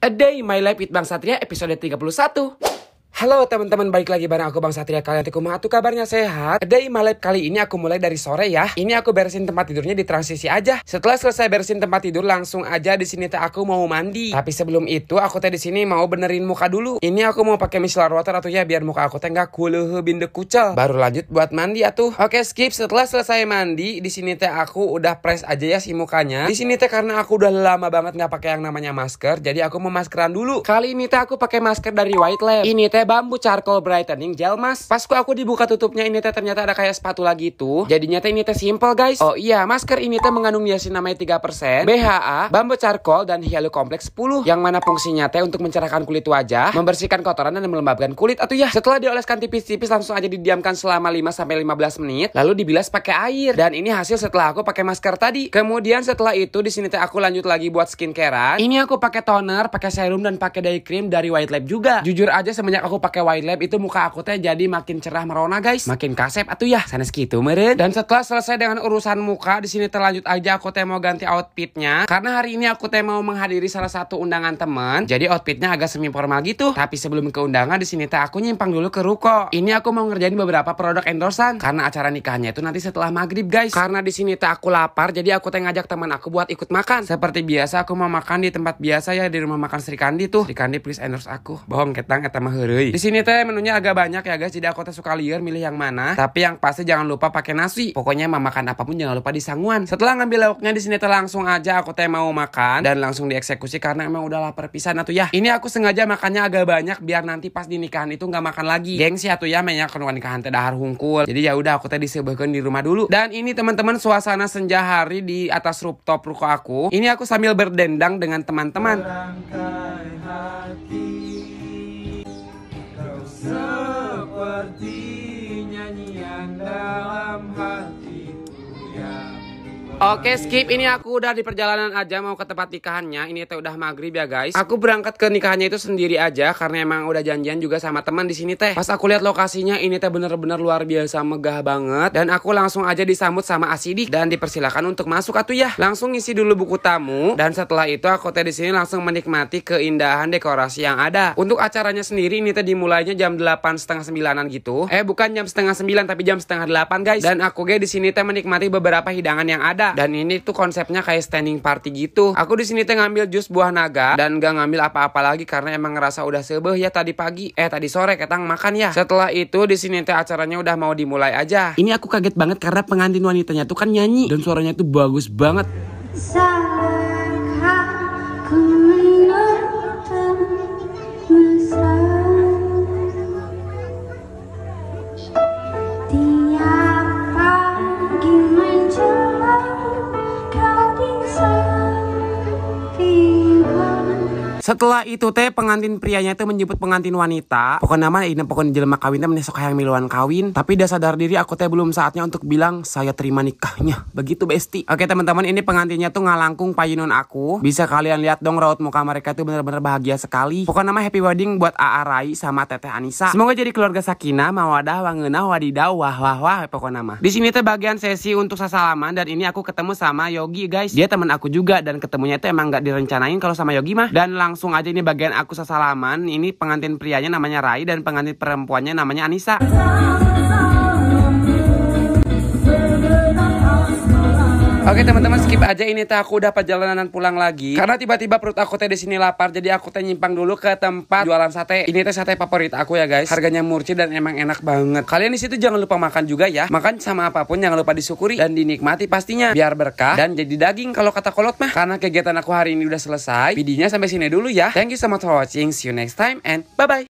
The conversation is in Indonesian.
A Day My Life with Bang Satria episode 31. Halo teman-teman, balik lagi bareng aku Bang Satria Kalian Kumah tuh kabarnya sehat Dari malam kali ini aku mulai dari sore ya Ini aku beresin tempat tidurnya di transisi aja Setelah selesai beresin tempat tidur langsung aja di sini teh aku mau mandi Tapi sebelum itu aku teh di sini mau benerin muka dulu Ini aku mau pakai micellar water atau ya biar muka aku teh nggak kuluh binde kucel Baru lanjut buat mandi atuh Oke skip setelah selesai mandi di sini teh aku udah press aja ya si mukanya Di sini teh karena aku udah lama banget nggak pakai yang namanya masker Jadi aku mau maskeran dulu Kali ini teh aku pakai masker dari White Lab Ini teh bambu charcoal brightening gel mas. Pas ku aku dibuka tutupnya ini teh ternyata ada kayak sepatu lagi tuh. Jadi teh ini teh simple guys. Oh iya, masker ini teh mengandung namanya 3%, BHA, bambu charcoal dan kompleks 10 yang mana fungsinya teh untuk mencerahkan kulit wajah, membersihkan kotoran dan melembabkan kulit atau ya. Setelah dioleskan tipis-tipis langsung aja didiamkan selama 5 sampai 15 menit lalu dibilas pakai air dan ini hasil setelah aku pakai masker tadi. Kemudian setelah itu di sini teh aku lanjut lagi buat skincarean. Ini aku pakai toner, pakai serum dan pakai day cream dari White Lab juga. Jujur aja semenjak aku pakai white lab itu muka aku teh jadi makin cerah merona guys makin kasep atuh ya sanes gitu meren dan setelah selesai dengan urusan muka di sini terlanjut aja aku teh mau ganti outfitnya karena hari ini aku teh mau menghadiri salah satu undangan teman jadi outfitnya agak semi formal gitu tapi sebelum ke undangan di sini teh aku nyimpang dulu ke ruko ini aku mau ngerjain beberapa produk endorsan karena acara nikahnya itu nanti setelah maghrib guys karena di sini teh aku lapar jadi aku teh ngajak teman aku buat ikut makan seperti biasa aku mau makan di tempat biasa ya di rumah makan Sri Kandi tuh Sri Kandi please endorse aku bohong ketang eta mah deh. Di sini teh menunya agak banyak ya guys, jadi aku teh suka liar milih yang mana. Tapi yang pasti jangan lupa pakai nasi. Pokoknya mau makan apapun jangan lupa disangguan. Setelah ngambil lauknya di sini teh langsung aja aku teh mau makan dan langsung dieksekusi karena emang udah lapar pisan atau ya. Ini aku sengaja makannya agak banyak biar nanti pas di nikahan itu nggak makan lagi. Gengsi atau ya mainnya kan nikahan teh dahar hungkul. Jadi ya udah aku teh disebutkan di rumah dulu. Dan ini teman-teman suasana senja hari di atas rooftop ruko aku. Ini aku sambil berdendang dengan teman-teman. Hati Oke skip ini aku udah di perjalanan aja mau ke tempat nikahannya Ini teh udah maghrib ya guys Aku berangkat ke nikahannya itu sendiri aja Karena emang udah janjian juga sama teman di sini teh Pas aku lihat lokasinya ini teh bener-bener luar biasa megah banget Dan aku langsung aja disambut sama Asidik Dan dipersilakan untuk masuk atuh ya Langsung ngisi dulu buku tamu Dan setelah itu aku teh di sini langsung menikmati keindahan dekorasi yang ada Untuk acaranya sendiri ini teh dimulainya jam delapan setengah sembilanan gitu Eh bukan jam setengah sembilan tapi jam setengah delapan guys Dan aku ge di sini teh menikmati beberapa hidangan yang ada Iya. Dan ini tuh konsepnya kayak standing party gitu. Aku di sini tuh ngambil jus buah naga dan gak ngambil apa-apa lagi karena emang ngerasa udah sebeh ya tadi pagi. Eh tadi sore ketang makan ya. Setelah itu di sini tuh acaranya udah mau dimulai aja. Ini aku kaget banget karena pengantin wanitanya tuh kan nyanyi dan suaranya tuh bagus banget. Sa Setelah itu teh pengantin prianya itu menyebut pengantin wanita. Pokoknya nama ini iya, pokoknya jelema kawin teh sok hayang miluan kawin. Tapi dia sadar diri aku teh belum saatnya untuk bilang saya terima nikahnya. Begitu besti. Oke teman-teman ini pengantinnya tuh ngalangkung payunun aku. Bisa kalian lihat dong raut muka mereka tuh bener-bener bahagia sekali. Pokoknya nama happy wedding buat AA Rai sama Teteh Anissa. Semoga jadi keluarga sakinah, mawadah, wangenah, wadidah wah wah wah pokoknya nama. Di sini teh bagian sesi untuk sasalaman dan ini aku ketemu sama Yogi guys. Dia teman aku juga dan ketemunya itu emang nggak direncanain kalau sama Yogi mah dan langsung langsung aja ini bagian aku sesalaman. Ini pengantin prianya namanya Rai dan pengantin perempuannya namanya Anissa. Oke teman-teman skip aja ini teh aku udah perjalanan pulang lagi karena tiba-tiba perut aku teh di sini lapar jadi aku teh nyimpang dulu ke tempat jualan sate. Ini teh sate favorit aku ya guys. Harganya murci dan emang enak banget. Kalian di situ jangan lupa makan juga ya. Makan sama apapun jangan lupa disyukuri dan dinikmati pastinya biar berkah dan jadi daging kalau kata kolot mah. Karena kegiatan aku hari ini udah selesai, videonya sampai sini dulu ya. Thank you so much for watching. See you next time and bye bye.